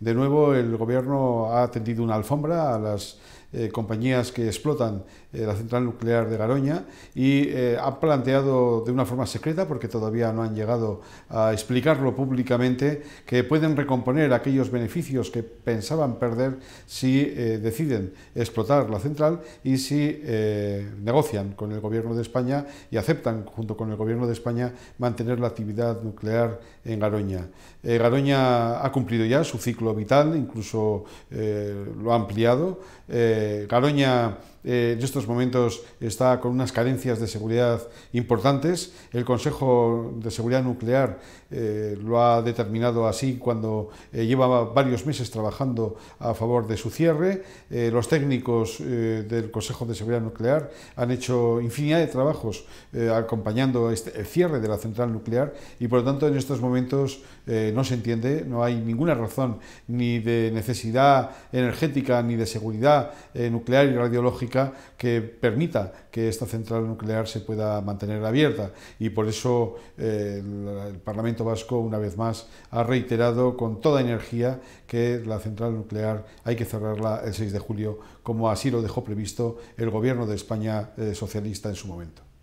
De nuevo, el Gobierno ha tendido una alfombra a las eh, compañías que explotan eh, la central nuclear de Garoña y eh, ha planteado de una forma secreta, porque todavía no han llegado a explicarlo públicamente, que pueden recomponer aquellos beneficios que pensaban perder si deciden explotar la central y si negocian con el Gobierno de España y aceptan, junto con el Gobierno de España, mantener la actividad nuclear en Garoña. Garoña ha cumplido ya su ciclo vital, incluso eh, lo ha ampliado. Eh, Garoña eh, en estos momentos está con unas carencias de seguridad importantes. El Consejo de Seguridad Nuclear eh, lo ha determinado así cuando eh, llevaba varios meses trabajando a favor de su cierre. los técnicos del Consejo de Seguridad Nuclear han hecho infinidad de trabajos acompañando este, el cierre de la central nuclear y por lo tanto en estos momentos no se entiende, no hay ninguna razón ni de necesidad energética ni de seguridad nuclear y radiológica que permita que esta central nuclear se pueda mantener abierta. Y por eso eh, el Parlamento Vasco, una vez más, ha reiterado con toda energía que la central nuclear hay que cerrarla el 6 de julio, como así lo dejó previsto el Gobierno de España eh, socialista en su momento.